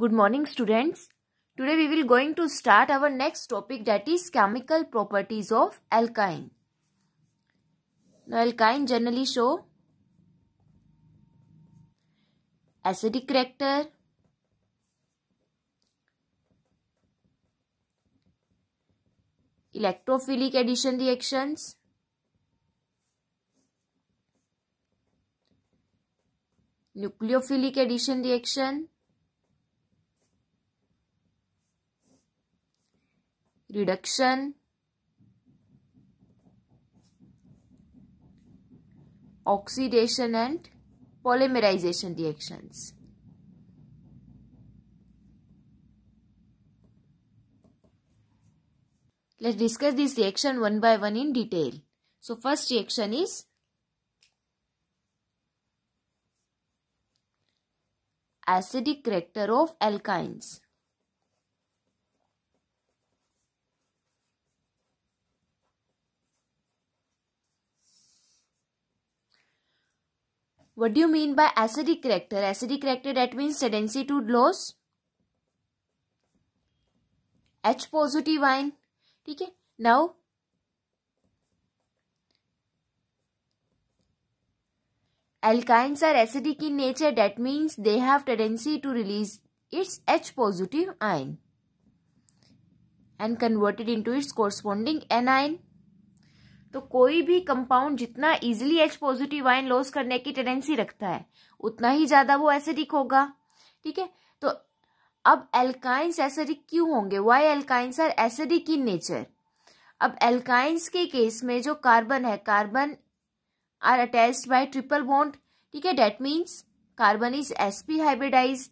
Good morning students. Today we will going to start our next topic that is chemical properties of alkyne. Now alkyne generally show acidic character, electrophilic addition reactions, nucleophilic addition reaction, reduction, oxidation and polymerization reactions. Let's discuss this reaction one by one in detail. So first reaction is acidic character of alkynes. What do you mean by acidic reactor? Acidic reactor that means tendency to lose H positive ion. Okay. Now alkynes are acidic in nature that means they have tendency to release its H positive ion and convert it into its corresponding anion तो कोई भी compound जितना easily H positive ion loss करने की tendency रखता है उतना ही ज़्यादा वो एसिडिक होगा ठीक है तो अब एल्काइंस एसिडिक क्यों होंगे why alkynes are acidic in nature अब एल्काइंस के केस में जो कार्बन है carbon are attached by triple bond ठीक है that means carbon is S P hybridise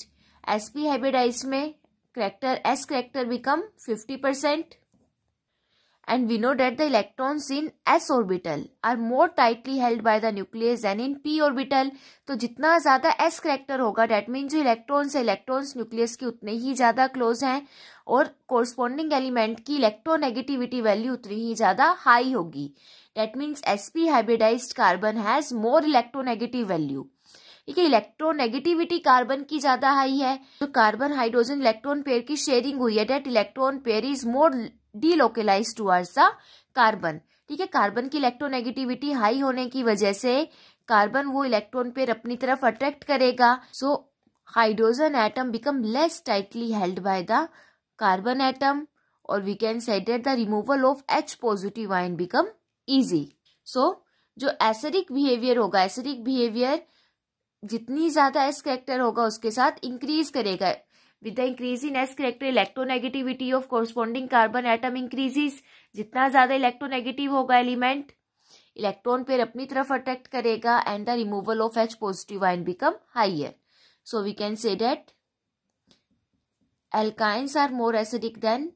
S P hybridise में character S character become fifty percent and we know that the electrons in s orbital are more tightly held by the nucleus than in p orbital तो जितना ज़्यादा s character होगा that mean जो electrons hai electrons nucleus ke utne ही ज़्यादा close hain और corresponding element की electronegativity value उतनी ही ज़्यादा हाई होगी that means S P carbon carbon has more electronegative value ठीक है इलेक्ट्रोनेगेटिविटी कार्बन की ज्यादा हाई है जो कार्बन हाइड्रोजन इलेक्ट्रॉन पेयर की शेयरिंग हुई है that electron pair is more delocalise towards the carbon ठीक है कार्बन की इलेक्ट्रोनेगेटिविटी हाई होने की वजह से कार्बन वो इलेक्ट्रॉन पे अपनी तरफ अट्रैक्ट करेगा so hydrogen atom become less tightly held by the carbon atom और we can set at the removal of H positive ion become easy so जो एसिडिक बिहेवियर होगा एसिडिक बिहेवियर जितनी ज्यादा एस करेक्टर होगा उसके साथ increase करेगा with the increase in S character electronegativity of corresponding carbon atom increases जितना ज्यादा इलेक्ट्रोनेगेटिव होगा एलिमेंट इलेक्ट्रॉन पेयर अपनी तरफ अट्रैक्ट करेगा and the removal of H positive ion become higher so we can say that alkynes are more acidic than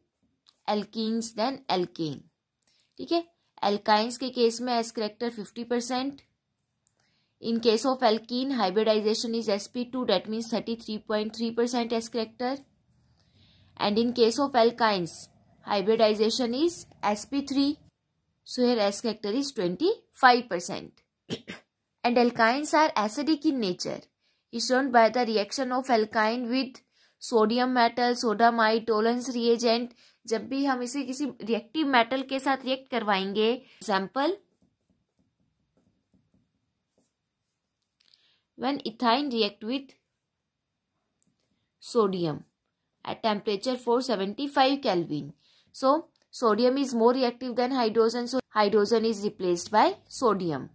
एल्किस than alkene ठीक है alkynes के केस में S character fifty percent in case of alkene hybridisation is SP two that means thirty three point three percent S character and in case of alkynes hybridisation is SP three so here S character is twenty five percent and alkynes are acidic in nature is done by the reaction of alkyne with sodium metal sodamide Tollens reagent जब भी हम इसे किसी reactive metal के साथ react करवाएंगे example when ethane react with sodium at temperature 475 Kelvin. So, sodium is more reactive than hydrogen. So, hydrogen is replaced by sodium.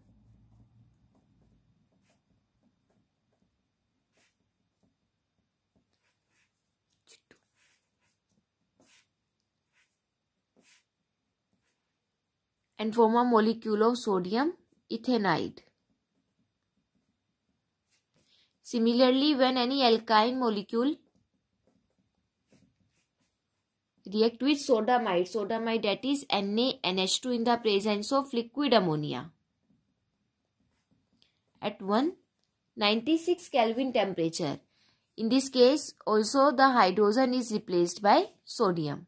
and form a molecule of sodium ethanide. Similarly, when any alkyne molecule react with sodamide, sodamide that is NaNH2 in the presence of liquid ammonia at 196 Kelvin temperature. In this case, also the hydrogen is replaced by sodium.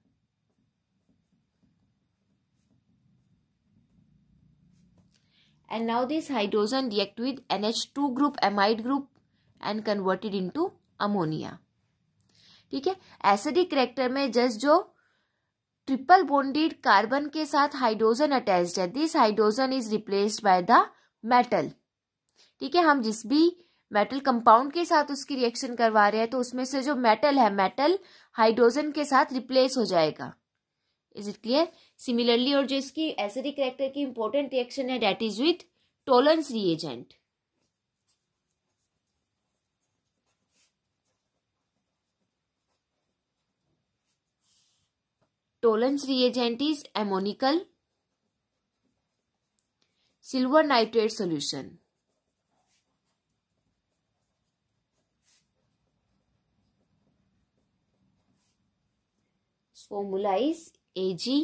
and now this hydrogen react with NH2 group amide group and converted into ammonia ठीक है acidic character में just जो triple bonded carbon के साथ hydrogen attached है this hydrogen is replaced by the metal ठीक है हम जिस भी मेटल कंपाउंड के साथ उसकी रिएक्शन करवा रहे हैं तो उसमें से जो मेटल है मेटल हाइड्रोजन के साथ रिप्लेस हो जाएगा इज इट क्लियर सिमिलरली और जो इसकी एसिडिक करेक्टर की इंपॉर्टेंट रिएक्शन है that is with Tollens reagent Tollens reagent is ammoniacal silver nitrate solution formula is A G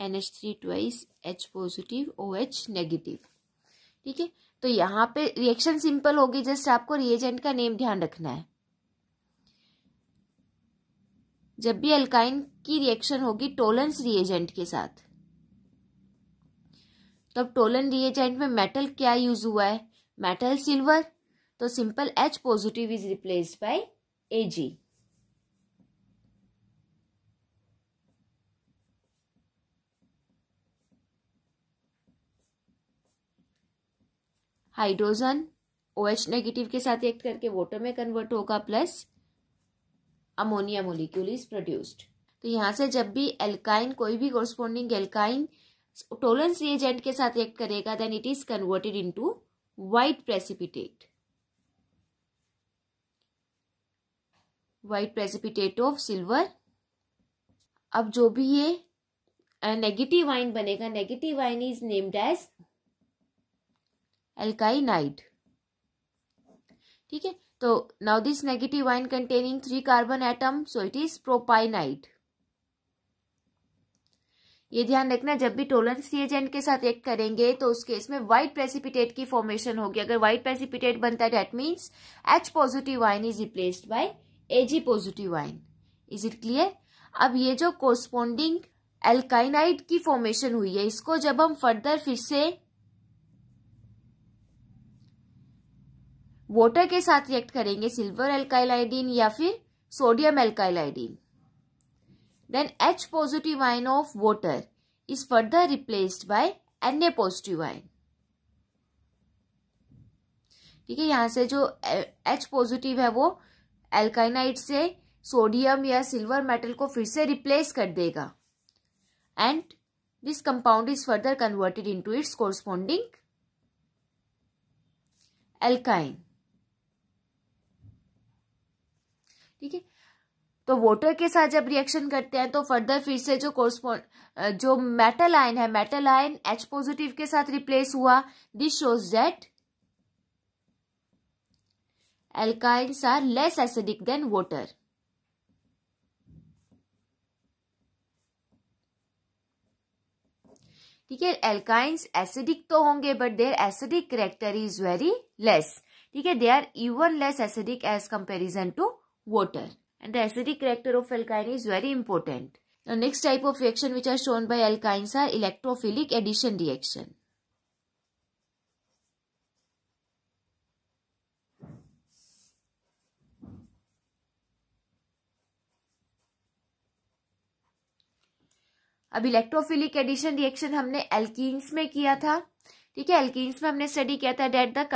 N H three twice H positive O H negative ठीक है तो यहां पे रिएक्शन सिंपल होगी just आपको reagent का name ध्यान रखना है जब भी अल्काइन की रिएक्शन होगी टोलेंस रिएजेंट के साथ तो अब टोलन रिएजेंट में मेटल क्या यूज हुआ है मेटल सिल्वर तो simple H positive is replace by A G hydrogen O H negative के साथ एक्ट करके वोटर में कन्वर्ट होगा plus ammonia molecule is produced तो यहाँ से जब भी एल्काइन कोई भी कोरस्पोंडिंग एल्काइन टोलेंस रिएजेंट के साथ रिएक्ट करेगा then it is converted into white precipitate white precipitate of silver अब जो भी ये नेगेटिव आइन बनेगा negative ion is named as एल्काइनाइड ठीक है तो now this negative ion containing three carbon atom so it is propynide ये ध्यान रखना जब भी टोलन सी एजेंट के साथ एक्ट करेंगे तो उस केस में व्हाइट प्रेसिपिटेट की फॉर्मेशन होगी अगर व्हाइट प्रेसिपिटेट बनता है that means H positive ion is replaced by AG positive ion is it clear अब ये जो कोरस्पोंडिंग एल्काइनाइड की फॉर्मेशन हुई है इसको जब हम फर्दर फिर से वाटर के साथ रिएक्ट करेंगे सिल्वर एल्काइलाइडीन या फिर sodium alkylidene then H positive ion of water is further replaced by N A positive ion ठीक है यहां से जो एच पॉजिटिव है वो एल्काइनाइड से सोडियम या सिल्वर मेटल को फिर से रिप्लेस कर देगा and this compound is further converted into its corresponding alkyne ठीक है तो वोटर के साथ जब रिएक्शन करते हैं तो फर्दर फिर से जो कोर्सपोन जो मेटल आयन है मेटल आयन एच पॉजिटिव के साथ रिप्लेस हुआ this shows that alkynes are less acidic than water ठीक है एल्काइंस एसिडिक तो होंगे but their acidic character is very less ठीक है they are even less acidic as comparison to water. And the acidic character of alkyne is very important. The next type of reaction which are shown by alkynes are electrophilic addition reaction. अब electrophilic addition reaction हमने alkenes में किया था ठीक है एल्किस में हमने study किया था डेट द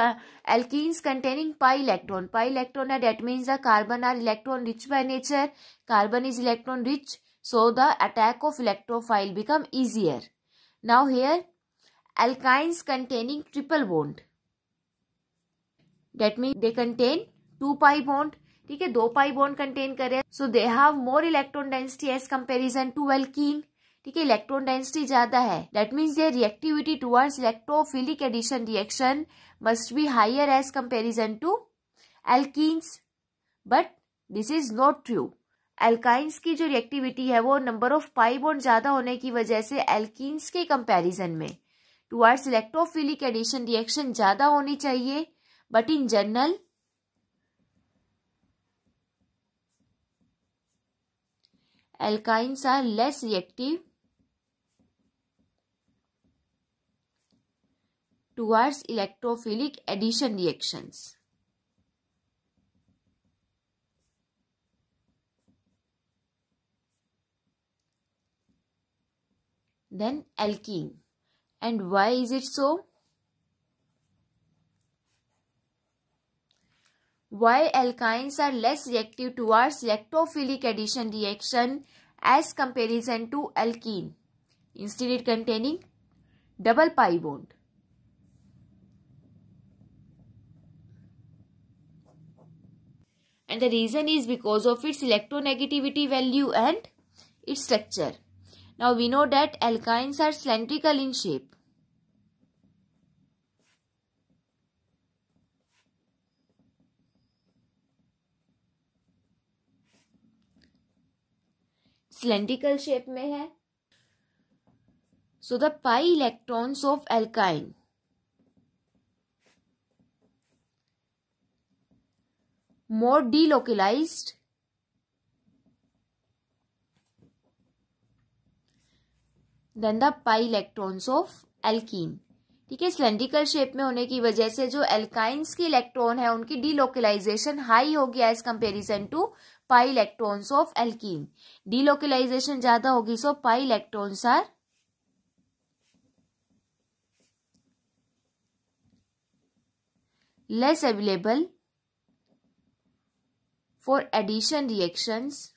एल्किस containing pi electron pi electron है that means the carbon are electron rich by nature carbon is electron rich so the attack of electrophile become easier now here alkynes containing triple bond that mean they contain two pi bond ठीक है दो pi bond contain करे so they have more electron density as comparison to alkene ठीक है electron density ज्यादा है that means their reactivity towards electrophilic addition reaction must be higher as comparison to एल्किस but this is not true alkynes की जो reactivity है वो number of pi bond ज्यादा होने की वजह से एल्किस के कंपेरिजन में टुवार्ड्स इलेक्ट्रोफिलिक एडिशन रिएक्शन ज्यादा होनी चाहिए but in general alkynes are less reactive towards electrophilic addition reactions. Then alkene. And why is it so? Why alkynes are less reactive towards electrophilic addition reaction as comparison to alkene? Instead it containing double pi bond. and the reason is because of its electronegativity value and its structure. Now we know that alkynes are cylindrical in shape. Cylindrical shape में है So the pi electrons of alkyne more delocalized than the pi electrons of alkene ठीक है cylindrical shape में होने की वजह से जो एल्काइंस के इलेक्ट्रॉन है उनकी डीलोकलाइजेशन हाई हो गया as comparison to pi electrons of alkene delocalization ज्यादा होगी so pi electrons are less available for addition reactions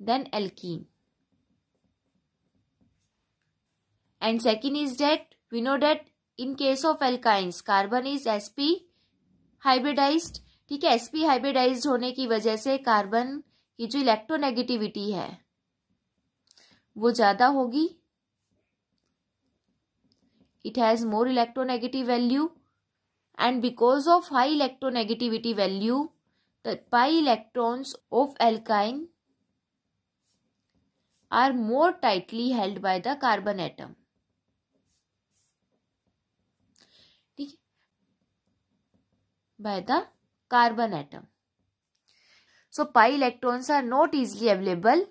than alkene. And second is that we know that in case of alkynes carbon is sp hybridized ठीक है sp hybridised होने की वजह से carbon की जो इलेक्ट्रोनेगेटिविटी है वो ज़्यादा होगी it has more electronegative value and because of high electronegativity value, the pi electrons of alkyne are more tightly held by the carbon atom. By the carbon atom. So pi electrons are not easily available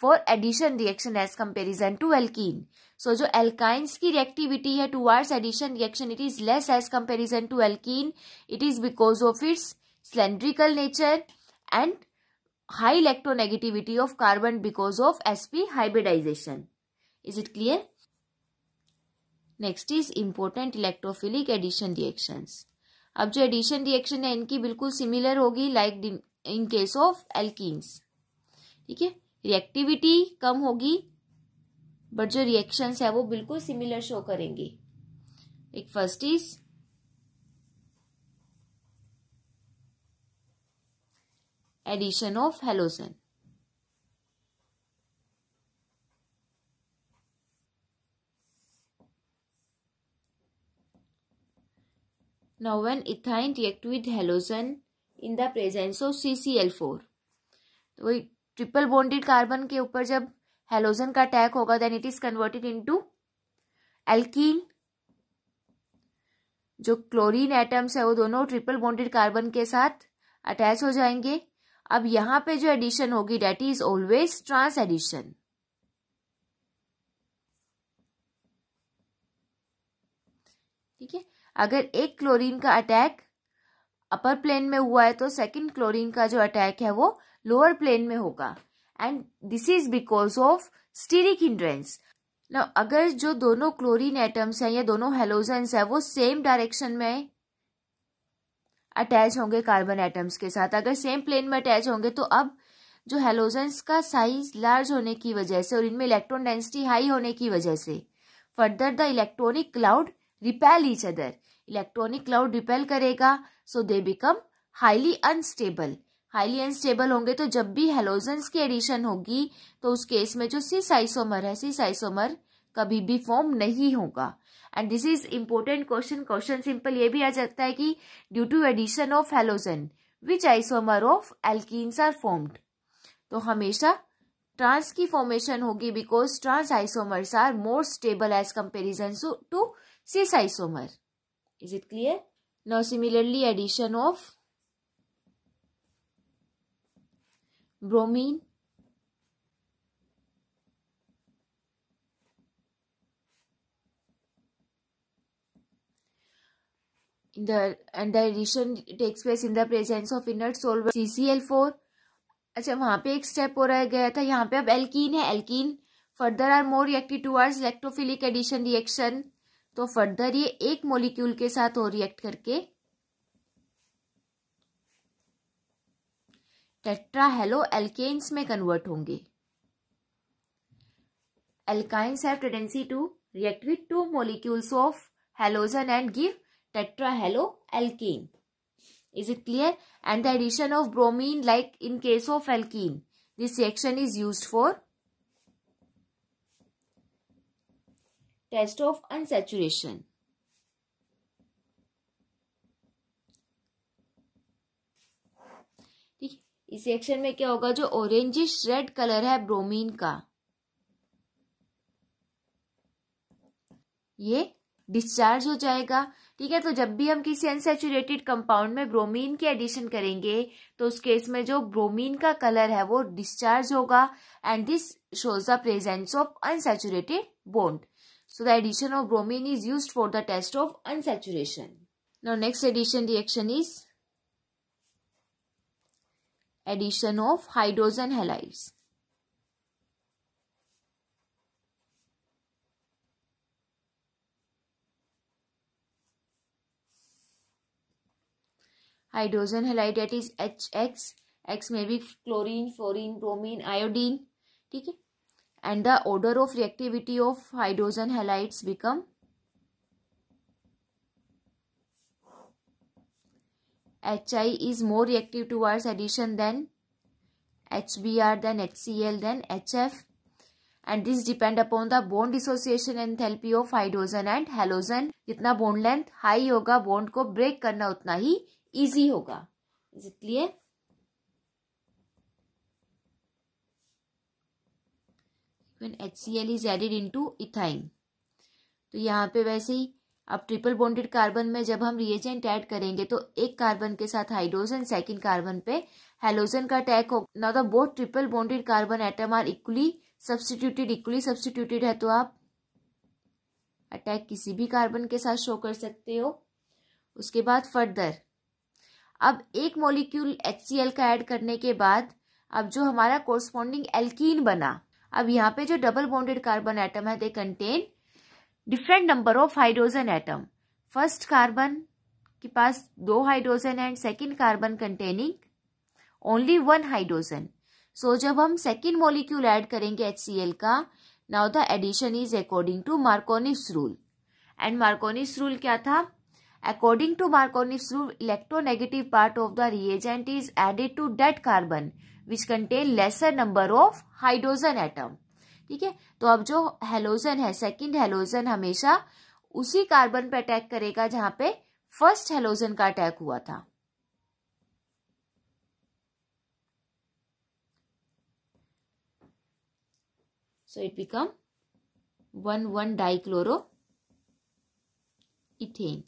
for addition reaction as comparison to alkene so जो alkynes की reactivity है towards addition reaction it is less as comparison to alkene it is because of its cylindrical nature and high electronegativity of carbon because of SP hybridization is it clear next is important electrophilic addition reaction अब जो addition reaction है इनकी बिल्कुल similar होगी like in case of alkenes ठीक है reactivity कम होगी but जो रिएक्शन है वो बिल्कुल सिमिलर शो करेंगे एक first is addition of halogen now when ethyne react with halogen in the presence of C C L four तो वही ट्रिपल बॉन्डेड कार्बन के ऊपर जब हेलोजन का अटैक होगा then it is converted into alkene जो क्लोरीन एटम्स है वो दोनों ट्रिपल बॉन्डेड कार्बन के साथ अटैच हो जाएंगे अब यहां पे जो एडिशन होगी that is always trans addition ठीक है अगर एक क्लोरीन का अटैक अपर प्लेन में हुआ है तो सेकंड क्लोरीन का जो अटैक है वो लोअर प्लेन में होगा and this is because of steric hindrance ना अगर जो दोनों क्लोरीन एटम्स हैं या दोनों हेलोजन्स हैं वो सेम डायरेक्शन में अटैच होंगे कार्बन एटम्स के साथ अगर सेम प्लेन में अटैच होंगे तो अब जो हेलोजेंस का साइज लार्ज होने की वजह से और इनमें इलेक्ट्रॉन डेंसिटी हाई होने की वजह से further the electronic cloud repel each other electronic cloud repel करेगा so they become highly unstable highly unstable होंगे तो जब भी हेलोजन्स की एडिशन होगी तो उस केस में जो सी साइसोमर है सी साइसोमर कभी भी फॉर्म नहीं होगा and this is important question question simple ये भी आ जाता है कि due to addition of halogen which isomer of एल्किस आर फॉर्म्ड तो हमेशा ट्रांस की फॉर्मेशन होगी because trans isomers are more stable as comparison to cis isomer is it clear now similarly addition of bromine in the and addition takes place in the presence of inert solvent CCl4 अच्छा वहाँ पे एक step हो रहा गया था यहाँ पे अब एल्कीन है alkene further are more reactive towards electrophilic addition reaction तो फर्दर ये एक मॉलिक्यूल के साथ हो रिएक्ट करके टेट्राहेलो एल्केन्स में कन्वर्ट होंगे alkynes have tendency to react with two molecules of halogen and give tetrahalo alkane is it clear and the addition of bromine like in case of alkene this reaction is use for test of unsaturation इस reaction में क्या होगा जो orangish red colour है bromine का ये discharge हो जाएगा ठीक है तो जब भी हम किसी अनसेचुरेटेड कंपाउंड में ब्रोमीन की एडिशन करेंगे तो उस केस में जो ब्रोमीन का कलर है वो डिस्चार्ज होगा and this shows the presence of unsaturated bond so the addition of bromine is used for the test of unsaturation next addition reaction is addition of hydrogen halides. Hydrogen halide that is HX, X may be chlorine, fluorine, bromine, iodine, and the order of reactivity of hydrogen halides become H I is more reactive towards addition then H B R then H C L then H F and this depend upon the bond dissociation enthalpy of hydrogen and halogen जितना bond length high होगा bond को break करना उतना ही easy होगा इसलिए H C L is added into ethyne तो यहाँ पे वैसे ही अब ट्रिपल बॉन्डेड कार्बन में जब हम रिएजेंट ऐड करेंगे तो एक कार्बन के साथ हाइड्रोजन सेकंड कार्बन पे हेलोजन का अटैक हो ना तो both triple bonded carbon atom are equally substituted equally substituted है तो आप अटैक किसी भी कार्बन के साथ शो कर सकते हो उसके बाद फर्दर अब एक मॉलिक्यूल एच का ऐड करने के बाद अब जो हमारा कोरस्पॉन्डिंग एल्कीन बना अब यहाँ पे जो डबल बॉन्डेड कार्बन एटम है they contain different number of hydrogen atom first carbon के पास दो hydrogen and second carbon containing only one hydrogen so जब हम सेकेंड मॉलिक्यूल ऐड करेंगे एच का now the addition is according to Markovnikov's rule and Markovnikov's rule क्या था according to Markovnikov's rule electronegative part of the reagent is added to that carbon which contain lesser number of hydrogen atom ठीक है तो अब जो halogen है second halogen हमेशा उसी कार्बन पे अटैक करेगा जहां पे फर्स्ट हेलोजन का अटैक हुआ था it become one one dichloro ethane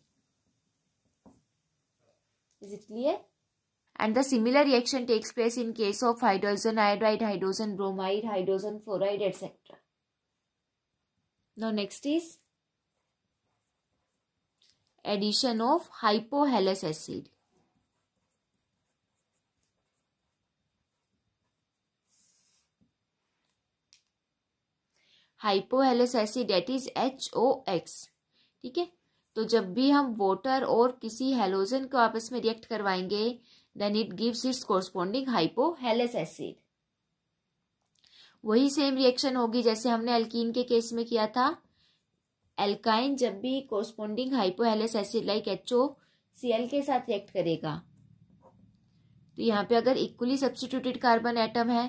is it clear and the similar reaction takes place in case of hydrogen iodide, hydrogen bromide, hydrogen fluoride etc. Now next is addition of hypohalous acid. hypohalous acid that is hox O X ठीक है तो जब भी हम water और किसी halogen को आपस में रिएक्ट करवाएंगे then it gives its corresponding hypohalous acid वही सेम रिएक्शन होगी जैसे हमने एल्कीन के केस में किया था एल्काइन जब भी corresponding hypohalous acid like H O C L के साथ रिएक्ट करेगा तो यहाँ पे अगर इक्वली सब्सटीट्यूटेड कार्बन एटम है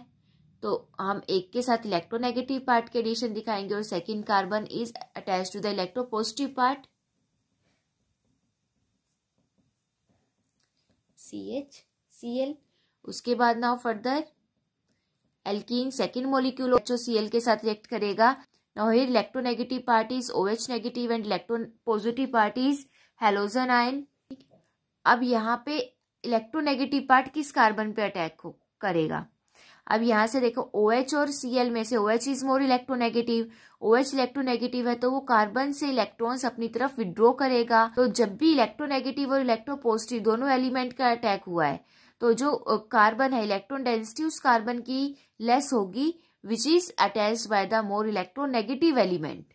तो हम एक के साथ इलेक्ट्रोनेगेटिव पार्ट के एडिशन दिखाएंगे और second carbon is attach to the electropositive part C H C L उसके बाद now further alkene second molecule जो सी एल के साथ रिएक्ट करेगा now here electronegative part is O H negative and electropositive part is halogen ion अब यहाँ पे electronegative part किस कार्बन पे अटैक हो करेगा अब यहाँ से देखो ओ OH और एल में से O H is more electronegative H electronegative है तो वो कार्बन से इलेक्ट्रॉन्स अपनी तरफ विड्रॉ करेगा तो जब भी इलेक्ट्रोनेगेटिव और इलेक्ट्रोपोजिटिव दोनों एलिमेंट का अटैक हुआ है तो जो कार्बन है इलेक्ट्रॉन डेंसिटी उस कार्बन की लेस होगी which is attach by the more electronegative element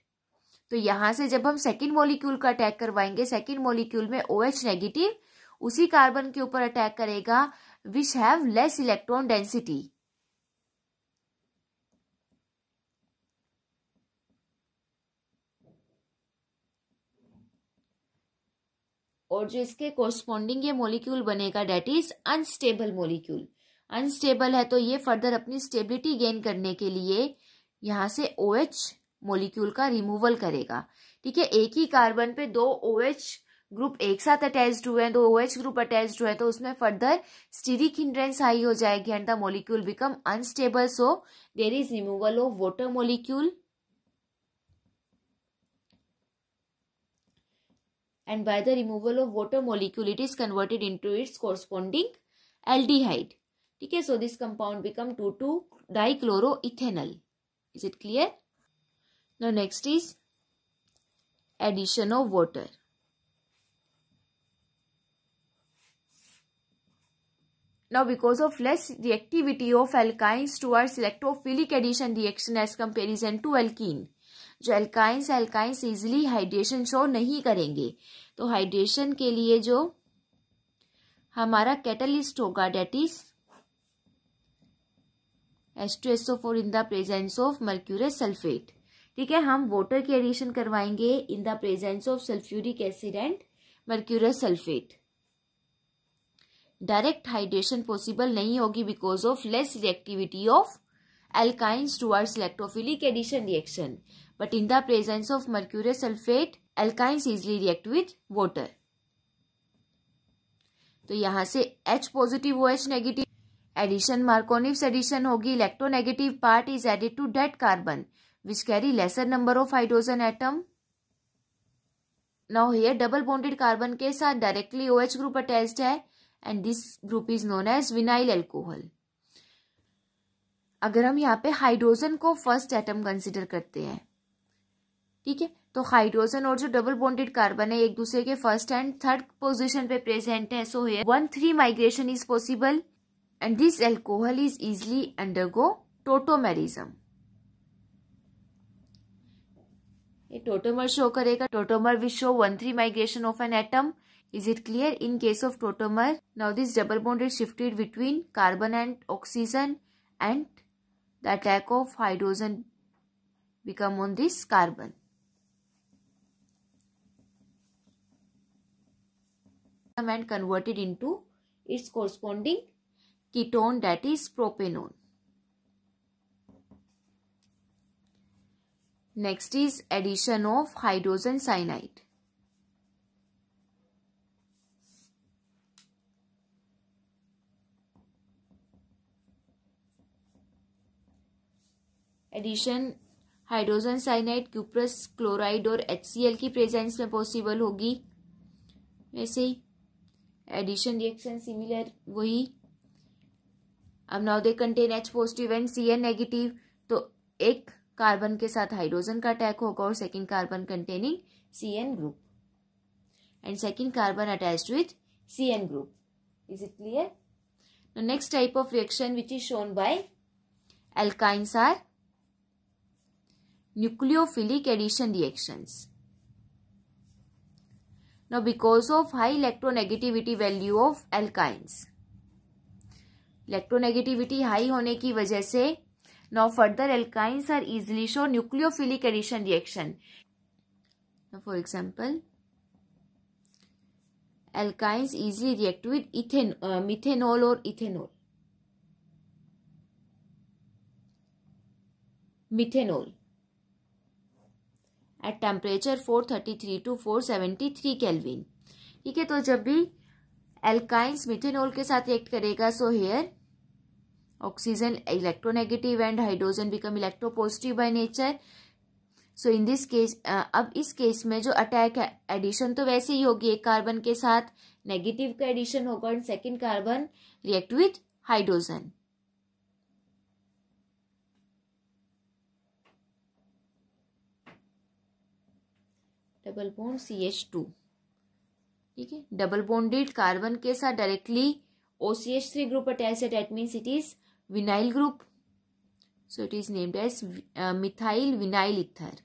तो यहाँ से जब हम सेकेंड मोलिक्यूल का अटैक करवाएंगे सेकेंड मोलिक्यूल में ओ OH नेगेटिव उसी कार्बन के ऊपर अटैक करेगा which have less electron density और जो इसके कोरस्पॉन्डिंग ये मोलिक्यूल बनेगा that is unstable molecule unstable है तो ये फर्दर अपनी स्टेबिलिटी गेन करने के लिए यहाँ से ओ OH मोलिक्यूल का रिमूवल करेगा ठीक है एक ही कार्बन पे दो ओ OH ग्रुप एक साथ अटैच्ड हुए हैं दो ओ OH ग्रुप अटैच्ड हुए हैं तो उसमें फर्दर स्टीरिक हिंड्रेंस हाई हो जाएगी and the molecule become unstable so there is removal of water molecule and by the removal of water molecule it is converted into its corresponding aldehyde Okay, so this compound become two, dichloroethanol is it clear now next is addition of water now because of less reactivity of alkynes towards electrophilic addition reaction as comparison to alkene जो alkynes alkynes easily hydration show नहीं करेंगे तो hydration के लिए जो हमारा catalyst होगा that is S two S O four in the presence of mercurous sulphate ठीक है हम वोटर की एडिशन करवाएंगे in the presence of sulphuric acid and mercurous sulphate direct hydration possible नहीं होगी because of less reactivity of alkynes towards electrophilic addition reaction but in the presence of mercurous sulfate alkynes easily react with water तो यहां से H positive O H negative addition Markovnikov's addition होगी electronegative part is added to that carbon which carry lesser number of hydrogen atom now here double bonded carbon के साथ directly O H group attach है and this group is known as vinyl alcohol अगर हम यहाँ पे hydrogen को first atom consider करते हैं ठीक है तो हाइड्रोजन और जो डबल बॉन्डेड कार्बन है एक दूसरे के फर्स्ट एंड थर्ड पोजिशन पे प्रेजेंट है so here one three migration is possible and this alcohol is easily undergo tautomerism ये टोटोमर शो करेगा tautomer which show one three migration of an atom is it clear in case of tautomer now this double bonded shifted between carbon and oxygen and the attack of hydrogen become on this carbon system and converted into its corresponding ketone that is propanone. Next is addition of hydrogen cyanide. Addition hydrogen cyanide cuprous chloride और H की presence में possible होगी वैसे ही addition reaction similar वही अब now they contain H positive and C N negative तो एक कार्बन के साथ हाइड्रोजन का अटैक होगा और second carbon containing C N group and second carbon attach with C N group is it clear next type of reaction which is shown by alkynes are nucleophilic addition reactions Now because of high electronegativity value of alkynes electronegativity high होने की वजह से no further alkynes are easily show nucleophilic addition reaction for example alkynes easily react with ethan, uh, methanol or ethanol. At temperature 433 to 473 kelvin ठीक है तो जब भी alkynes methanol के साथ रिएक्ट करेगा so here oxygen electronegative and hydrogen become electropositive by nature so in this case अब इस केस में जो अटैक है एडिशन तो वैसे ही होगी एक कार्बन के साथ नेगेटिव का एडिशन होगा and second carbon react with hydrogen double bond C H two ठीक है डबल बॉन्डेड कार्बन के साथ directly O C H three group attach है that means it is vinyl group so it is named as methyl vinyl ether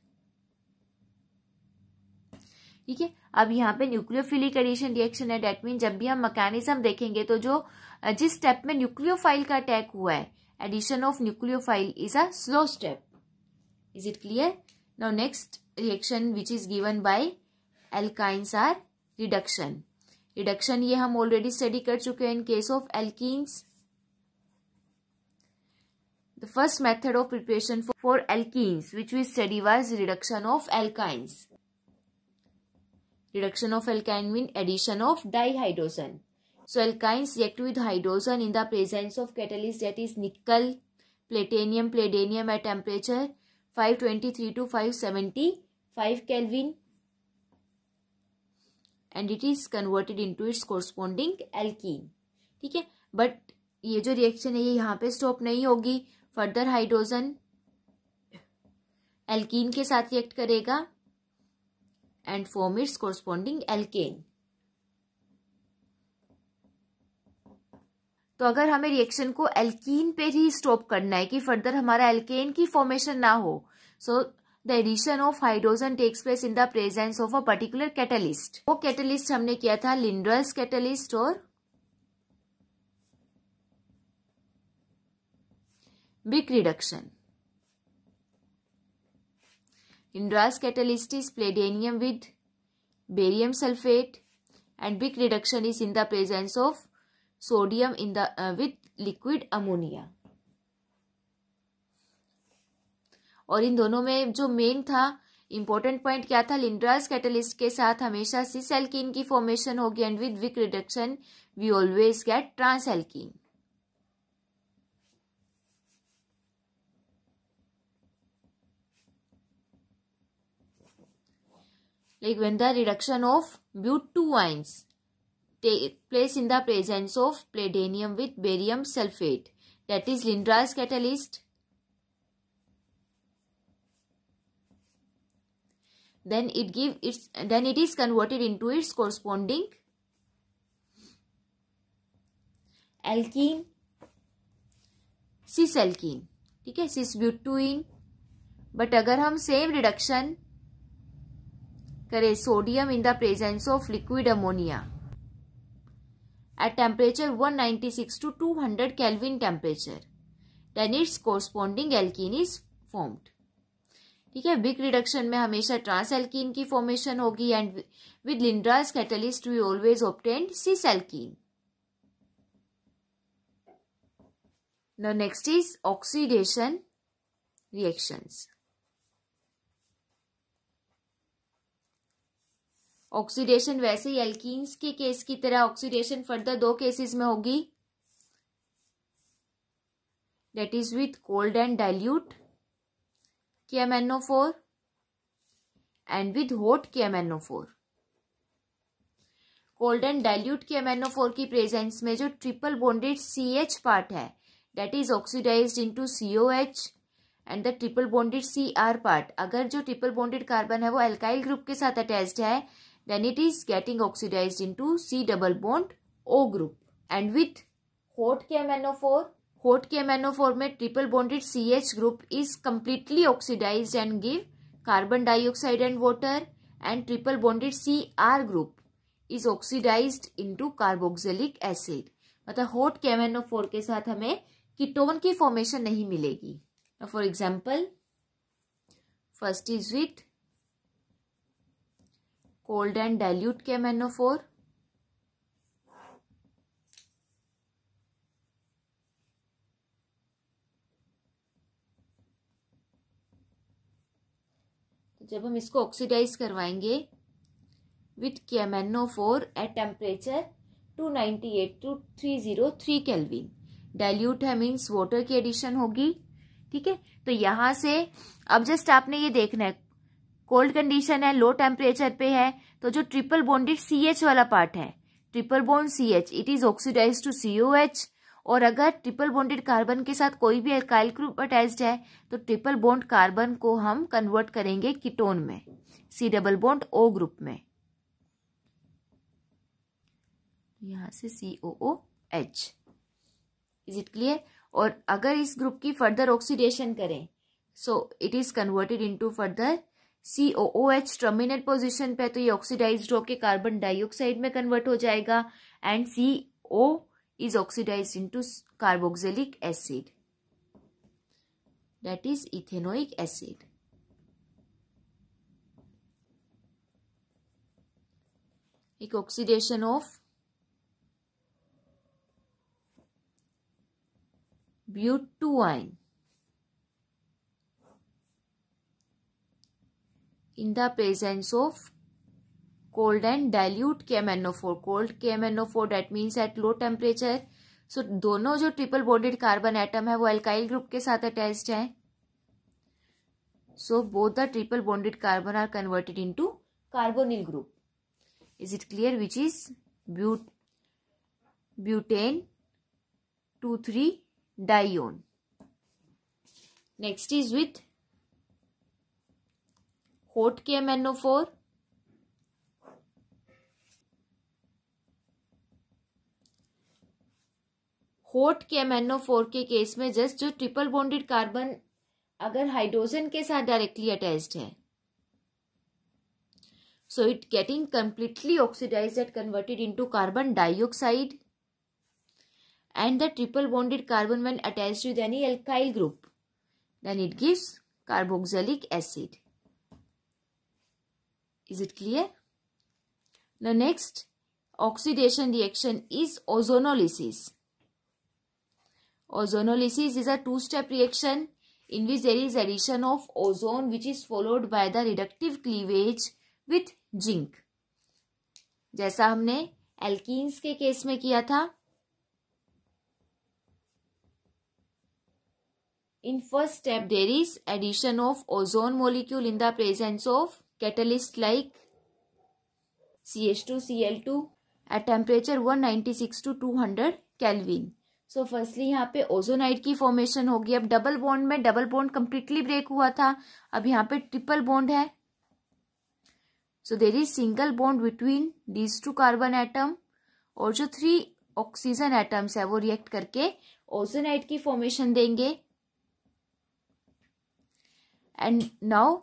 ठीक है अब यहाँ पे न्यूक्लियोफिलिक एडिशन रिएक्शन है डेट मीन जब भी हम मैकेनिज्म देखेंगे तो जो uh, जिस स्टेप में न्यूक्लियोफाइल का अटैक हुआ है addition of nucleophile is a slow step is it clear now next reaction which is given by alkynes are reduction reduction ये हम ऑलरेडी स्टडी कर चुके हैं इन case of एल्किस the first method of preparation for एल्किस which we study was reduction of alkynes reduction of alkyne mean addition of dihydrogen so alkynes react with hydrogen in the presence of catalyst date is निकल platinum palladium at temperature five twenty three to five seventy five kelvin and it is converted into its corresponding alkene ठीक है but ये जो reaction है ये यहाँ पे stop नहीं होगी फर्दर हाइड्रोजन एल्कीन के साथ रिएक्ट करेगा and form its corresponding alkane तो अगर हमें रिएक्शन को एल्कीन पे ही स्टॉप करना है कि फर्दर हमारा एल्केन की फॉर्मेशन ना हो so the addition of hydrogen takes place in the presence of a particular catalyst वो कैटलिस्ट हमने किया था लिंड्रल्स कैटलिस्ट और बिक reduction Indra's catalyst is palladium with barium sulphate and बिक reduction is in the presence of sodium in the uh, with liquid ammonia और इन दोनों में जो मेन था इंपॉर्टेंट पॉइंट क्या था लिंड्रास कैटलिस्ट के साथ हमेशा सी सेल्किन की फॉर्मेशन होगी एंड विद विक reduction we always get trans alkene like when the reduction of but two ynes take place in the presence of palladium with barium sulfate that is Lindra's catalyst. Then it give its then it is converted into its corresponding alkene cis alkene ठीक है सिस ब्यूटूइन but अगर हम same reduction करें sodium in the presence of liquid ammonia at temperature 196 to 200 Kelvin temperature. Then its corresponding alkene is formed. ठीक है Wick reduction में हमेशा trans alkene की फॉर्मेशन होगी and with Lindlar's catalyst we always obtained cis alkene the next is oxidation reactions oxidation वैसे ही alkenes के case की तरह ऑक्सीडेशन फर्दर दो केसेस में होगी that is with cold and dilute K M four and with hot K M four cold and dilute K M four की presence में जो triple bonded C H part है that is oxidize into C CO H and the triple bonded C R part अगर जो triple bonded carbon है वो alkyl group के साथ अटैच्ड है then it is getting oxidized into C double bond O group. And with hot KMNO4, hot KMNO4 में triple bonded CH group is completely oxidized and give carbon dioxide and water and triple bonded CR group is oxidized into carboxylic acid. मतलब hot KMNO4 के साथ हमें ketone की formation नहीं मिलेगी for example, first is with cold and dilute K four तो जब हम इसको ऑक्सीडाइज करवाएंगे with four at temperature two eight two three kelvin dilute है मीन्स वाटर की एडिशन होगी ठीक है तो यहां से अब जस्ट आपने ये देखना है कोल्ड कंडीशन है लो टेम्परेचर पे है तो जो ट्रिपल बॉन्डेड सी एच वाला पार्ट है triple bond C H it is oxidize to C O H और अगर ट्रिपल बॉन्डेड कार्बन के साथ कोई भी अल्काइल ग्रुप अटैच्ड है तो ट्रिपल बॉन्ड कार्बन को हम कन्वर्ट करेंगे कीटोन में C double bond O group में यहां से C O O H is it clear और अगर इस ग्रुप की फर्दर ऑक्सीडेशन करें so it is converted into further C O O H terminal position पे तो ये ऑक्सीडाइज होकर कार्बन डाइऑक्साइड में कन्वर्ट हो जाएगा and C O is oxidize to carboxylic acid that is ethanoic acid एक oxidation of but two yne in the presence of cold and in the presence of cold and dilute N O four that means at low temperature so दोनों जो triple bonded carbon atom है वो alkyl group के साथ attach है so both the triple bonded carbon are converted into carbonyl group is it clear which is but butane two three dione next is with hot K मेनोफोर होट K मेनोफोर के case में just जो triple bonded carbon अगर hydrogen के साथ directly attach है so it getting completely oxidize and converted into carbon dioxide and the triple bonded carbon when attach with any alkyl group then it gives carboxylic acid Is it clear? Now next oxidation reaction is ozonolysis. Ozonolysis is a two-step reaction in which there is addition of ozone which is followed by the reductive cleavage with zinc जैसा हमने alkenes के case में किया था in first step there is addition of ozone molecule in the presence of at like CH2Cl2 at temperature 196 to 200 Kelvin. So firstly यहाँ पे ozonide की formation होगी अब डबल बॉन्ड में डबल बॉन्ड कंप्लीटली ब्रेक हुआ था अब यहाँ पे ट्रिपल बॉन्ड है so there is single bond between these two carbon atom और जो थ्री ऑक्सीजन एटम्स है वो रिएक्ट करके ओजोनाइट की फॉर्मेशन देंगे and now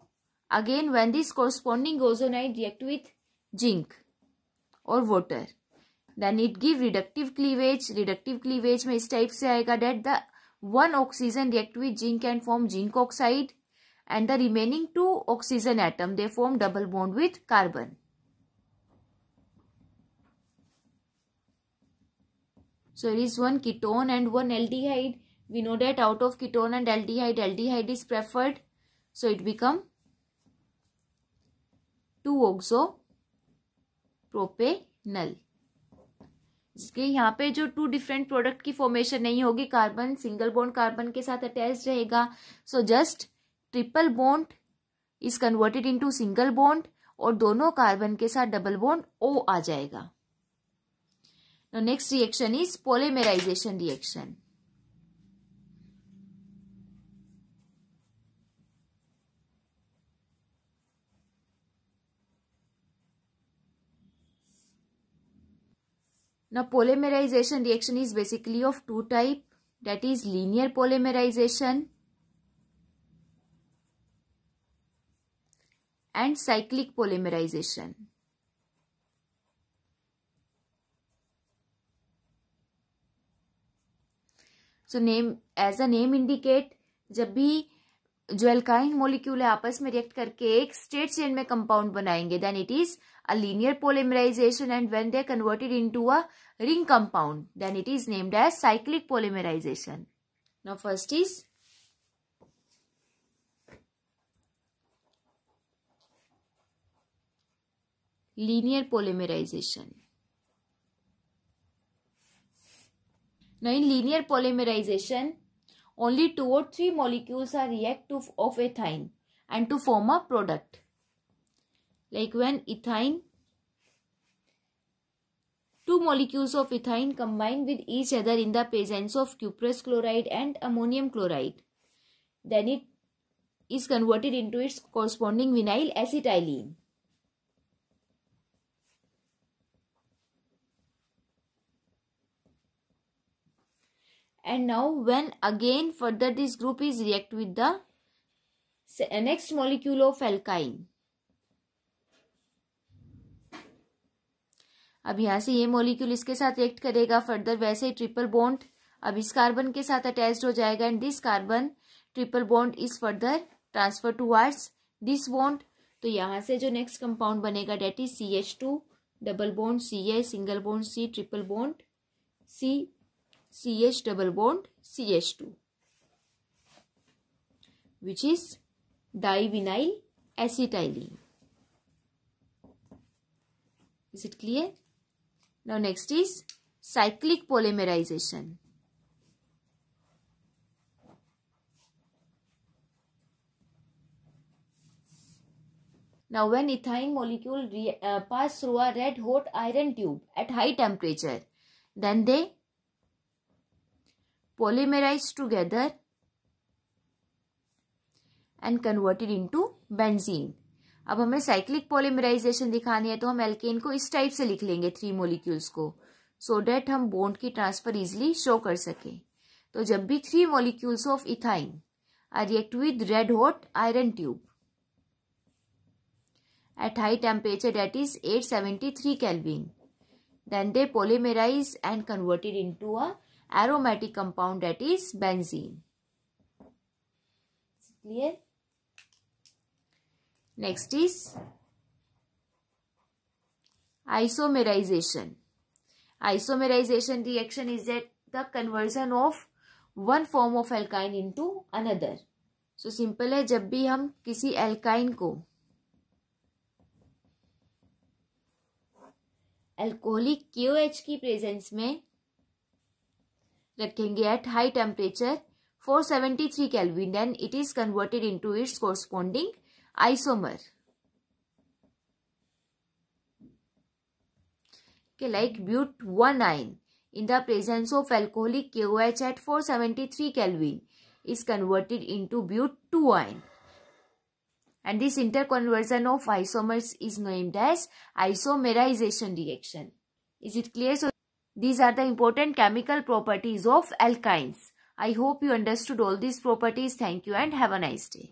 Again, when this corresponding ozonide react with zinc or water, then it give reductive cleavage. Reductive cleavage में इस type से आएगा that the one oxygen react with zinc and form zinc oxide and the remaining two oxygen atom they form double bond with carbon. So it is one ketone and one aldehyde. We know that out of ketone and aldehyde, aldehyde is preferred. So it become two oxo propanal इसके यहाँ पे जो two different product की formation नहीं होगी carbon single bond carbon के साथ attach रहेगा so just triple bond is converted into single bond और दोनों कार्बन के साथ डबल बोन्ड ओ आ जाएगा next reaction is polymerization reaction Now polymerization reaction is basically of two type that is linear polymerization and cyclic polymerization. So name as the name indicate जब भी जो alkyne molecule है आपस में react करके एक स्टेट चेन में compound बनाएंगे then it is a linear polymerization and when they converted into a ring compound then it is named as cyclic polymerization now first is linear polymerization Now linear polymerization only two or three molecules are reactive of ethyne and to form a product. Like when ethyne two molecules of ethyne combine with each other in the presence of cuprous chloride and ammonium chloride. Then it is converted into its corresponding vinyl acetylene. and now when again further this group is react with the next molecule of alkyne अब यहाँ से ये molecule इसके साथ react करेगा further वैसे ही triple bond अब इस कार्बन के साथ अटैच हो जाएगा and this carbon triple bond is further transfer towards this bond तो यहाँ से जो नेक्स्ट कंपाउंड बनेगा that is C H two double bond C a single bond C triple bond C C H double bond C H two which is divinyl acetylene is it clear now next is cyclic polymerization now when ethane molecule uh, pass through a red hot iron tube at high temperature then they polymerized together and converted to benzene अब हमें cyclic polymerization दिखानी है तो हम alkene को इस type से लिख लेंगे थ्री मोलिक्यूल्स को सो so डेट हम बॉन्ड की ट्रांसफर इजिली शो कर सकें तो जब भी three molecules of ethyne are react with red hot iron tube at high temperature that is 873 Kelvin. Then they polymerize and convert it into a aromatic compound that is benzene. Is clear? Next is isomerization. Isomerization reaction is that the conversion of one form of alkyne into another so simple है जब भी हम किसी alkyne को alcoholic Q H की presence में रखेंगे at high temperature 473 kelvin then it is converted into its corresponding isomer के like but one yne in the presence of alcoholic K O H at four kelvin is converted into but two yne and this interconversion of isomers is named as isomerization reaction is it clear so These are the important chemical properties of alkynes. I hope you understood all these properties. Thank you and have a nice day.